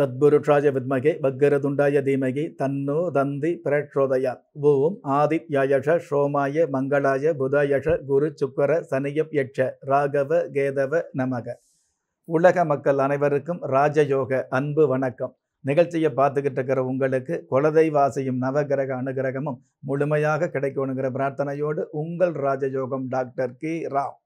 தத்புருஷாய வித்மகே பக்கரதுண்டாய தீமகி தன்னோ தந்தி பிரட்சோதயாத் ஓம் ஆதித்யாயஷ ஷோமாய மங்களாய புதயஷ குரு சுக்கர சனியப் யட்ச ராகவ கேதவ நமக உலக மக்கள் அனைவருக்கும் ராஜயோக அன்பு வணக்கம் நிகழ்ச்சியை பார்த்துக்கிட்டு இருக்கிற உங்களுக்கு குலதெய்வாசையும் நவகிரக அனுகிரகமும் முழுமையாக கிடைக்கணுங்கிற பிரார்த்தனையோடு உங்கள் ராஜயோகம் டாக்டர் கி ராம்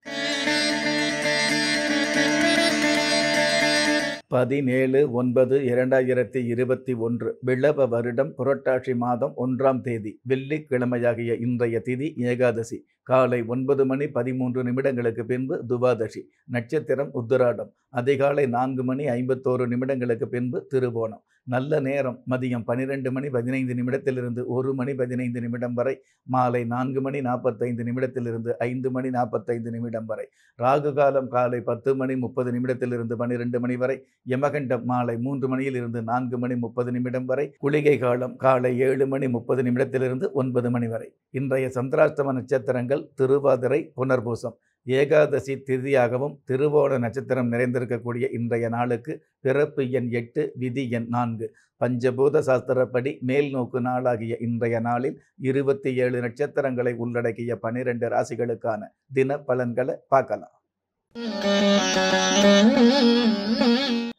பதினேழு ஒன்பது இரண்டாயிரத்தி இருபத்தி ஒன்று விளவ வருடம் புரட்டாட்சி மாதம் ஒன்றாம் தேதி வெள்ளிக்கிழமையாகிய இன்றைய திதி ஏகாதசி காலை ஒன்பது மணி பதிமூன்று நிமிடங்களுக்கு பின்பு துவாதசி நட்சத்திரம் உத்தராடம் அதிகாலை நான்கு மணி ஐம்பத்தோரு நிமிடங்களுக்கு பின்பு திருவோணம் நல்ல நேரம் மதியம் பனிரெண்டு மணி பதினைந்து நிமிடத்திலிருந்து ஒரு மணி பதினைந்து நிமிடம் வரை மாலை நான்கு மணி நாற்பத்தைந்து நிமிடத்திலிருந்து ஐந்து மணி நாற்பத்தைந்து நிமிடம் வரை ராகு காலம் காலை பத்து மணி முப்பது நிமிடத்திலிருந்து பனிரெண்டு மணி வரை யமகண்டம் மாலை மூன்று மணியிலிருந்து நான்கு மணி முப்பது நிமிடம் வரை குளிகை காலம் காலை ஏழு மணி முப்பது நிமிடத்திலிருந்து ஒன்பது மணி வரை இன்றைய சந்திராஷ்டம நட்சத்திரங்கள் நட்சத்திரங்கள் திருவாதிரை புனர்பூசம் ஏகாதசி திதியாகவும் திருவோண நட்சத்திரம் நிறைந்திருக்கக்கூடிய இன்றைய நாளுக்கு பிறப்பு எண் எட்டு விதி எண் நான்கு பஞ்சபூத சாஸ்திரப்படி மேல் நோக்கு நாளாகிய இன்றைய நாளில் இருபத்தி ஏழு நட்சத்திரங்களை உள்ளடக்கிய பனிரெண்டு ராசிகளுக்கான தின பலன்களை பார்க்கலாம்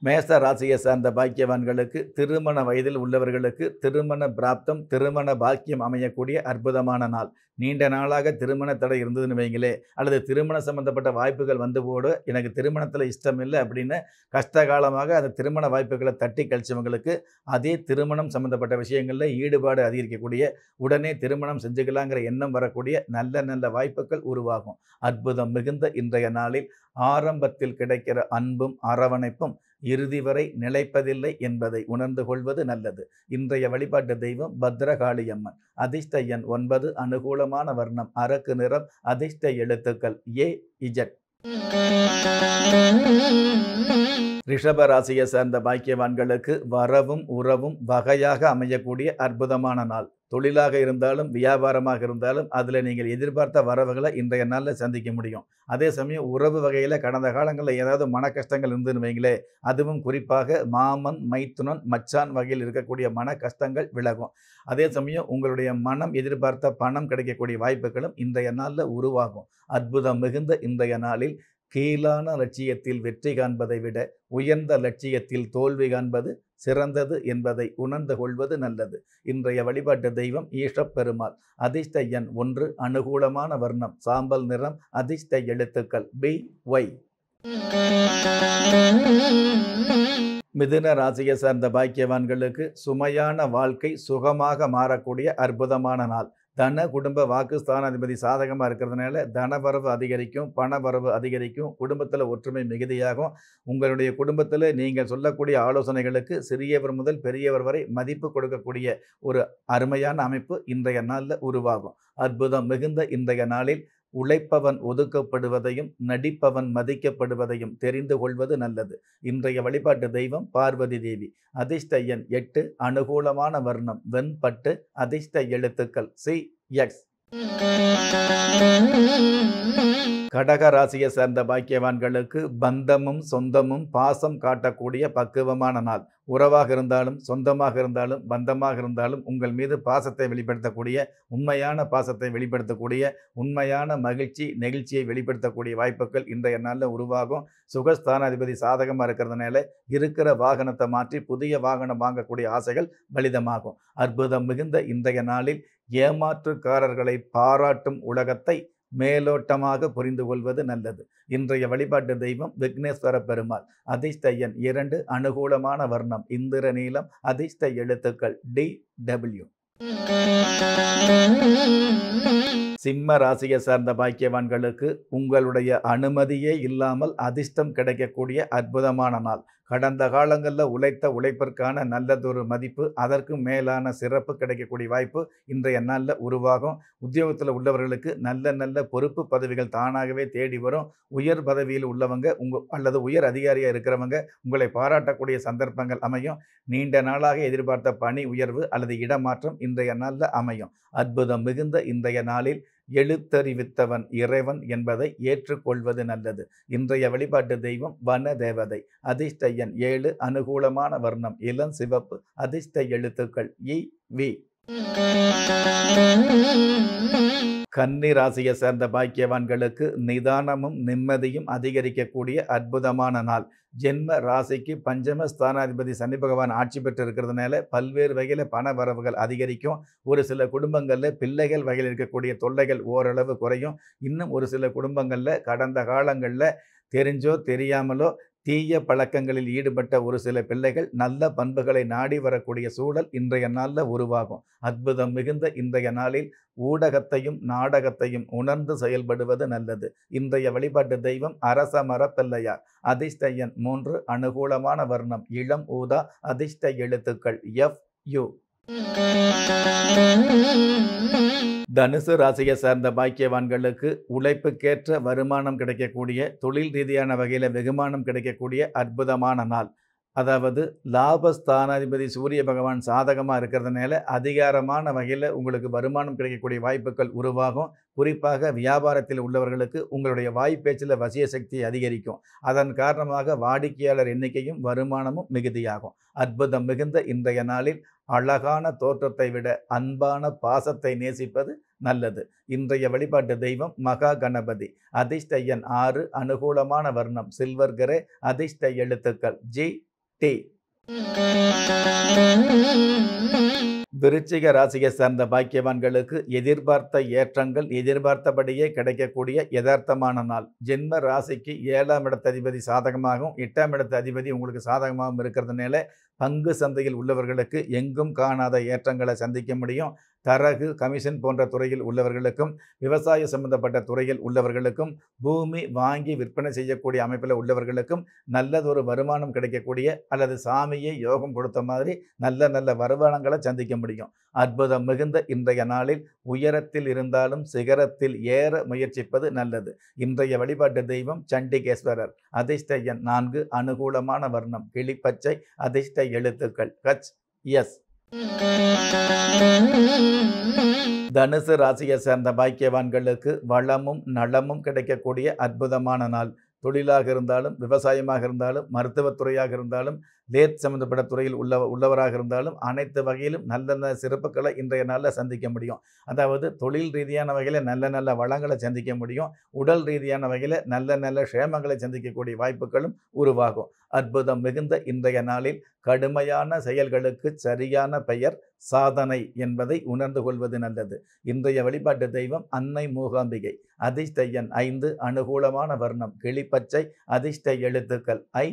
மேச ராசியை சார்ந்த பாக்கியவான்களுக்கு திருமண வயதில் உள்ளவர்களுக்கு திருமண பிராப்தம் திருமண பாக்கியம் அமையக்கூடிய அற்புதமான நாள் நீண்ட நாளாக திருமண தடை இருந்ததுன்னு வைங்களே அல்லது திருமணம் சம்மந்தப்பட்ட வாய்ப்புகள் வந்து போட எனக்கு திருமணத்தில் இஷ்டம் இல்லை அப்படின்னு கஷ்டகாலமாக அந்த திருமண வாய்ப்புகளை தட்டி கழிச்சவங்களுக்கு அதே திருமணம் சம்மந்தப்பட்ட விஷயங்களில் ஈடுபாடு அதிகரிக்கக்கூடிய உடனே திருமணம் செஞ்சுக்கலாங்கிற எண்ணம் வரக்கூடிய நல்ல நல்ல வாய்ப்புகள் உருவாகும் அற்புதம் மிகுந்த இன்றைய நாளில் ஆரம்பத்தில் கிடைக்கிற அன்பும் அரவணைப்பும் இறுதி வரை நிலைப்பதில்லை என்பதை உணர்ந்து கொள்வது நல்லது இன்றைய வழிபாட்டு தெய்வம் பத்ரகாளியம்மன் அதிர்ஷ்ட எண் ஒன்பது அனுகூலமான வர்ணம் அரக்கு நிறம் அதிர்ஷ்ட எழுத்துக்கள் ஏ இஜட் ராசியை சேர்ந்த பாக்கியவான்களுக்கு வரவும் உறவும் வகையாக அமையக்கூடிய அற்புதமான நாள் தொழிலாக இருந்தாலும் வியாபாரமாக இருந்தாலும் அதில் நீங்கள் எதிர்பார்த்த வரவுகளை இன்றைய நாளில் சந்திக்க முடியும் அதே சமயம் உறவு வகையில் கடந்த காலங்களில் ஏதாவது மன கஷ்டங்கள் இருந்துன்னு வைங்களே அதுவும் குறிப்பாக மாமன் மைத்துனன் மச்சான் வகையில் இருக்கக்கூடிய மன கஷ்டங்கள் விலகும் அதே சமயம் உங்களுடைய மனம் எதிர்பார்த்த பணம் கிடைக்கக்கூடிய வாய்ப்புகளும் இன்றைய நாளில் உருவாகும் அற்புதம் மிகுந்த இன்றைய நாளில் கீழான லட்சியத்தில் வெற்றி காண்பதை விட உயர்ந்த லட்சியத்தில் தோல்வி காண்பது சிறந்தது என்பதை உணர்ந்து கொள்வது நல்லது இன்றைய வழிபாட்டு தெய்வம் ஈஷப்பெருமாள் அதிர்ஷ்ட எண் ஒன்று அனுகூலமான வர்ணம் சாம்பல் நிறம் அதிர்ஷ்ட எழுத்துக்கள் பி ஒய் மிதுன ராசியை சார்ந்த பாக்கியவான்களுக்கு சுமையான வாழ்க்கை சுகமாக மாறக்கூடிய அற்புதமான நாள் தன குடும்ப வாக்குஸ்தான அதிபதி சாதகமாக இருக்கிறதுனால தன வரவு அதிகரிக்கும் பண வரவு அதிகரிக்கும் குடும்பத்தில் ஒற்றுமை மிகுதியாகும் உங்களுடைய குடும்பத்தில் நீங்கள் சொல்லக்கூடிய ஆலோசனைகளுக்கு சிறியவர் முதல் பெரியவர் வரை மதிப்பு கொடுக்கக்கூடிய ஒரு அருமையான அமைப்பு இன்றைய நாளில் உருவாகும் அற்புதம் மிகுந்த இன்றைய நாளில் உழைப்பவன் ஒதுக்கப்படுவதையும் நடிப்பவன் மதிக்கப்படுவதையும் தெரிந்து கொள்வது நல்லது இன்றைய வழிபாட்டு தெய்வம் பார்வதி தேவி அதிர்ஷ்ட எண் எட்டு அனுகூலமான வர்ணம் வெண்பட்டு அதிர்ஷ்ட எழுத்துக்கள் சி எக்ஸ் கடக சேர்ந்த பாக்கியவான்களுக்கு பந்தமும் சொந்தமும் பாசம் காட்டக்கூடிய பக்குவமான நாள் உறவாக இருந்தாலும் சொந்தமாக இருந்தாலும் பந்தமாக இருந்தாலும் உங்கள் மீது பாசத்தை வெளிப்படுத்தக்கூடிய உண்மையான பாசத்தை வெளிப்படுத்தக்கூடிய உண்மையான மகிழ்ச்சி நெகிழ்ச்சியை வெளிப்படுத்தக்கூடிய வாய்ப்புகள் இன்றைய நாளில் உருவாகும் சுகஸ்தானாதிபதி சாதகமாக இருக்கிறதுனால இருக்கிற வாகனத்தை மாற்றி புதிய வாகனம் வாங்கக்கூடிய ஆசைகள் பலிதமாகும் அற்புதம் மிகுந்த இன்றைய நாளில் ஏமாற்றுக்காரர்களை பாராட்டும் உலகத்தை மேலோட்டமாக புரிந்து கொள்வது நல்லது இன்றைய வழிபாட்டு தெய்வம் விக்னேஸ்வர பெருமாள் அதிர்ஷ்டயன் இரண்டு அனுகூலமான வர்ணம் இந்திர நீளம் அதிர்ஷ்ட எழுத்துக்கள் டி டபிள்யூ சிம்ம ராசியை சார்ந்த பாக்கியவான்களுக்கு உங்களுடைய அனுமதியே இல்லாமல் அதிர்ஷ்டம் கிடைக்கக்கூடிய அற்புதமான நாள் கடந்த காலங்களில் உழைத்த உழைப்பிற்கான நல்லதொரு மதிப்பு அதற்கு மேலான சிறப்பு கிடைக்கக்கூடிய வாய்ப்பு இன்றைய நாளில் உருவாகும் உத்தியோகத்தில் உள்ளவர்களுக்கு நல்ல நல்ல பொறுப்பு பதவிகள் தானாகவே தேடி வரும் உயர் பதவியில் உள்ளவங்க உங்கள் அல்லது உயர் அதிகாரியாக இருக்கிறவங்க உங்களை பாராட்டக்கூடிய சந்தர்ப்பங்கள் அமையும் நீண்ட நாளாக எதிர்பார்த்த பணி உயர்வு அல்லது இடமாற்றம் இன்றைய நாளில் அமையும் அற்புதம் மிகுந்த இன்றைய நாளில் எழுத்தறிவித்தவன் இறைவன் என்பதை ஏற்றுக்கொள்வது நல்லது இன்றைய வழிபாட்டு தெய்வம் வன தேவதை அதிர்ஷ்டயன் ஏழு அனுகூலமான வர்ணம் இளம் சிவப்பு அதிர்ஷ்ட எழுத்துக்கள் இ வி கன்னி ராசியை சேர்ந்த பாக்கியவான்களுக்கு நிதானமும் நிம்மதியும் அதிகரிக்கக்கூடிய அற்புதமான நாள் ஜென்ம ராசிக்கு பஞ்சம ஸ்தானாதிபதி சனி பகவான் ஆட்சி பெற்று இருக்கிறதுனால பல்வேறு வகையில் பண வரவுகள் அதிகரிக்கும் ஒரு சில குடும்பங்களில் பிள்ளைகள் வகையில் இருக்கக்கூடிய தொல்லைகள் ஓரளவு குறையும் இன்னும் ஒரு சில குடும்பங்களில் கடந்த காலங்களில் தெரிஞ்சோ தெரியாமலோ தீய பழக்கங்களில் ஈடுபட்ட ஒரு சில பிள்ளைகள் நல்ல பண்புகளை நாடி வரக்கூடிய சூழல் இன்றைய நாளில் உருவாகும் அற்புதம் மிகுந்த இன்றைய நாளில் ஊடகத்தையும் நாடகத்தையும் உணர்ந்து செயல்படுவது நல்லது இன்றைய வழிபாட்டு தெய்வம் அரச மரப்பிள்ளையார் அதிர்ஷ்டையன் மூன்று அனுகூலமான வர்ணம் இளம் ஊதா அதிர்ஷ்ட எழுத்துக்கள் எஃப் யூ தனுசு ராசியை சார்ந்த பாக்கியவான்களுக்கு உழைப்புக்கேற்ற வருமானம் கிடைக்கக்கூடிய தொழில் ரீதியான வகையில் வெகுமானம் கிடைக்கக்கூடிய அற்புதமான நாள் அதாவது லாபஸ்தானாதிபதி சூரிய பகவான் சாதகமாக இருக்கிறதுனால அதிகாரமான வகையில் உங்களுக்கு வருமானம் கிடைக்கக்கூடிய வாய்ப்புகள் உருவாகும் குறிப்பாக வியாபாரத்தில் உள்ளவர்களுக்கு உங்களுடைய வாய்ப்பேச்சில் வசிய சக்தி அதிகரிக்கும் அதன் காரணமாக வாடிக்கையாளர் எண்ணிக்கையும் வருமானமும் மிகுதியாகும் அற்புதம் மிகுந்த இன்றைய நாளில் அழகான தோற்றத்தை விட அன்பான பாசத்தை நேசிப்பது நல்லது இன்றைய வழிபாட்டு தெய்வம் மகா கணபதி அதிர்ஷ்ட எண் ஆறு அனுகூலமான வர்ணம் சில்வர் கிரே அதிர்ஷ்ட எழுத்துக்கள் ஜி டி விருச்சிக ராசியை சார்ந்த பாக்கியவான்களுக்கு எதிர்பார்த்த ஏற்றங்கள் எதிர்பார்த்தபடியே கிடைக்கக்கூடிய யதார்த்தமான நாள் ஜென்ம ராசிக்கு ஏழாம் இடத்த அதிபதி சாதகமாகவும் எட்டாம் இடத்த அதிபதி உங்களுக்கு சாதகமாகவும் இருக்கிறதுனால பங்கு சந்தையில் உள்ளவர்களுக்கு எங்கும் காணாத ஏற்றங்களை சந்திக்க முடியும் தரகு கமிஷன் போன்ற துறையில் உள்ளவர்களுக்கும் விவசாய சம்பந்தப்பட்ட துறையில் உள்ளவர்களுக்கும் பூமி வாங்கி விற்பனை செய்யக்கூடிய அமைப்பில் உள்ளவர்களுக்கும் நல்லதொரு வருமானம் கிடைக்கக்கூடிய அல்லது சாமியை யோகம் கொடுத்த மாதிரி நல்ல நல்ல வருமானங்களை சந்திக்க முடியும் அற்புதம் மிகுந்த இன்றைய நாளில் உயரத்தில் இருந்தாலும் சிகரத்தில் ஏற முயற்சிப்பது நல்லது இன்றைய வழிபாட்டு தெய்வம் சண்டிகேஸ்வரர் அதிர்ஷ்ட எண் நான்கு அனுகூலமான வர்ணம் கிளிப்பச்சை அதிர்ஷ்ட எழுத்துக்கள் கச் எஸ் தனுசு ராசியை சேர்ந்த பாக்கியவான்களுக்கு வளமும் நலமும் கிடைக்கக்கூடிய அற்புதமான நாள் தொழிலாக இருந்தாலும் விவசாயமாக இருந்தாலும் மருத்துவத்துறையாக இருந்தாலும் லேத் சம்மந்தப்பட்ட துறையில் உள்ள உள்ளவராக இருந்தாலும் அனைத்து வகையிலும் நல்ல நல்ல சிறப்புகளை இன்றைய நாளில் சந்திக்க முடியும் அதாவது தொழில் ரீதியான வகையில் நல்ல நல்ல வளங்களை சந்திக்க முடியும் உடல் ரீதியான வகையில் நல்ல நல்ல க்ஷேமங்களை சந்திக்கக்கூடிய வாய்ப்புகளும் உருவாகும் அற்புதம் மிகுந்த இன்றைய நாளில் கடுமையான செயல்களுக்கு சரியான பெயர் சாதனை என்பதை உணர்ந்து கொள்வது நல்லது இன்றைய வழிபாட்டு தெய்வம் அன்னை மூகாம்பிகை அதிர்ஷ்ட எண் ஐந்து அனுகூலமான வர்ணம் கிளிப்பச்சை அதிர்ஷ்ட எழுத்துக்கள் ஐ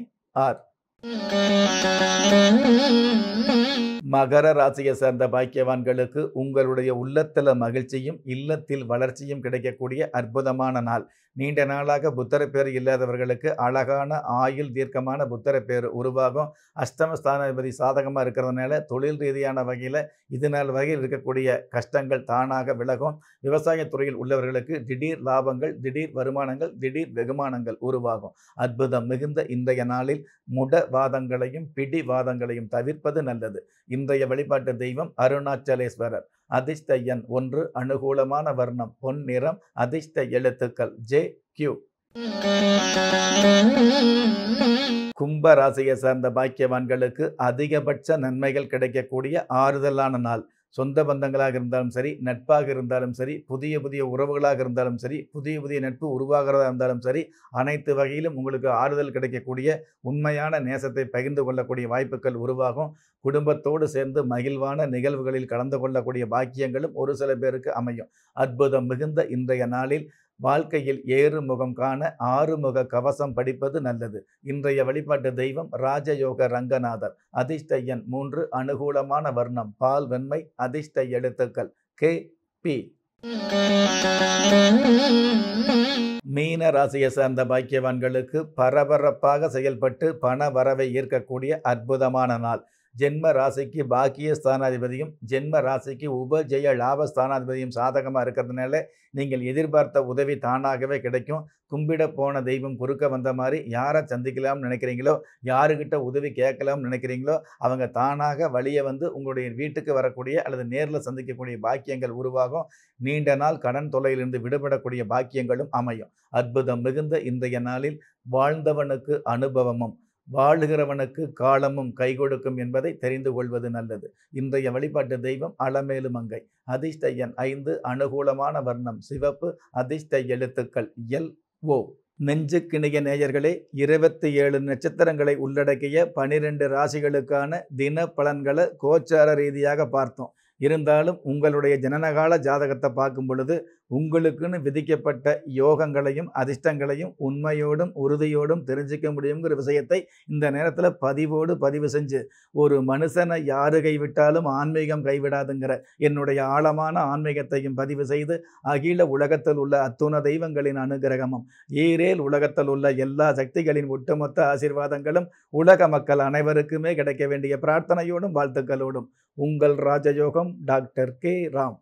ஆர் Mm-hmm. மகர ராசியை சேர்ந்த பாக்கியவான்களுக்கு உங்களுடைய உள்ளத்தில் மகிழ்ச்சியும் இல்லத்தில் வளர்ச்சியும் கிடைக்கக்கூடிய அற்புதமான நாள் நீண்ட நாளாக புத்தர பேர் இல்லாதவர்களுக்கு அழகான ஆயுள் தீர்க்கமான புத்தர பேர் உருவாகும் அஷ்டமஸ்தானாதிபதி சாதகமாக இருக்கிறதுனால தொழில் ரீதியான வகையில் இது நாள் வகையில் இருக்கக்கூடிய கஷ்டங்கள் தானாக விலகும் விவசாயத்துறையில் உள்ளவர்களுக்கு திடீர் லாபங்கள் திடீர் வருமானங்கள் திடீர் வெகுமானங்கள் உருவாகும் அற்புதம் மிகுந்த இன்றைய நாளில் முடவாதங்களையும் பிடிவாதங்களையும் தவிர்ப்பது நல்லது இன்றைய வழிபாட்டு தெய்வம் அருணாச்சலேஸ்வரர் அதிர்ஷ்ட எண் ஒன்று அனுகூலமான வர்ணம் பொன் நிறம் அதிர்ஷ்ட எழுத்துக்கள் ஜே கியூ கும்ப ராசியை சார்ந்த பாக்கியவான்களுக்கு அதிகபட்ச நன்மைகள் கிடைக்கக்கூடிய ஆறுதலான நாள் சொந்த பந்தங்களாக இருந்தாலும் சரி நட்பாக இருந்தாலும் சரி புதிய புதிய உறவுகளாக இருந்தாலும் சரி புதிய புதிய நட்பு உருவாகிறதா இருந்தாலும் சரி அனைத்து வகையிலும் உங்களுக்கு ஆறுதல் கிடைக்கக்கூடிய உண்மையான நேசத்தை பகிர்ந்து கொள்ளக்கூடிய வாய்ப்புகள் உருவாகும் குடும்பத்தோடு சேர்ந்து மகிழ்வான நிகழ்வுகளில் கலந்து கொள்ளக்கூடிய பாக்கியங்களும் ஒரு சில பேருக்கு அமையும் அற்புதம் மிகுந்த இன்றைய நாளில் வாழ்க்கையில் ஏறு முகம் காண ஆறுமுக கவசம் படிப்பது நல்லது இன்றைய வழிபாட்டு தெய்வம் ராஜயோக ரங்கநாதர் அதிர்ஷ்ட எண் மூன்று அனுகூலமான வர்ணம் பால் வெண்மை அதிர்ஷ்ட எழுத்துக்கள் கே பி மீன ராசியை சார்ந்த பாக்கியவான்களுக்கு பரபரப்பாக செயல்பட்டு பண வரவை ஈர்க்கக்கூடிய அற்புதமான நாள் ஜென்ம ராசிக்கு பாக்கிய ஸ்தானாதிபதியும் ஜென்ம ராசிக்கு உபஜெய லாப ஸ்தானாதிபதியும் சாதகமாக இருக்கிறதுனால நீங்கள் எதிர்பார்த்த உதவி தானாகவே கிடைக்கும் கும்பிட போன தெய்வம் குறுக்க வந்த மாதிரி யாரை சந்திக்கலாம்னு நினைக்கிறீங்களோ யாருக்கிட்ட உதவி கேட்கலாம்னு நினைக்கிறீங்களோ அவங்க தானாக வழியை வந்து உங்களுடைய வீட்டுக்கு வரக்கூடிய அல்லது நேரில் சந்திக்கக்கூடிய பாக்கியங்கள் உருவாகும் நீண்ட நாள் கடன் தொல்லையிலிருந்து விடுபடக்கூடிய பாக்கியங்களும் அமையும் அற்புதம் மிகுந்த இன்றைய நாளில் வாழ்ந்தவனுக்கு அனுபவமும் வாழுகிறவனுக்கு காலமும் கை கொடுக்கும் என்பதை தெரிந்து கொள்வது நல்லது இன்றைய வழிபாட்டு தெய்வம் அளமேலு மங்கை அதிர்ஷ்ட எண் ஐந்து அனுகூலமான வர்ணம் சிவப்பு அதிர்ஷ்ட எழுத்துக்கள் எல் ஓ கிணிய நேயர்களே இருபத்தி ஏழு நட்சத்திரங்களை உள்ளடக்கிய பனிரெண்டு ராசிகளுக்கான தின பலன்களை கோச்சார ரீதியாக பார்த்தோம் இருந்தாலும் உங்களுடைய ஜனனகால ஜாதகத்தை பார்க்கும் பொழுது உங்களுக்குன்னு விதிக்கப்பட்ட யோகங்களையும் அதிர்ஷ்டங்களையும் உண்மையோடும் உறுதியோடும் தெரிஞ்சிக்க முடியுங்கிற விஷயத்தை இந்த நேரத்தில் பதிவோடு பதிவு செஞ்சு ஒரு மனுஷனை யாரு கைவிட்டாலும் ஆன்மீகம் கைவிடாதுங்கிற என்னுடைய ஆழமான ஆன்மீகத்தையும் பதிவு செய்து அகில உலகத்தில் உள்ள அத்துண தெய்வங்களின் அனுகிரகமும் ஈரேல் உலகத்தில் உள்ள எல்லா சக்திகளின் ஒட்டுமொத்த ஆசீர்வாதங்களும் உலக மக்கள் அனைவருக்குமே கிடைக்க வேண்டிய பிரார்த்தனையோடும் வாழ்த்துக்களோடும் உங்கள் ராஜயோகம் டாக்டர் கே ராம்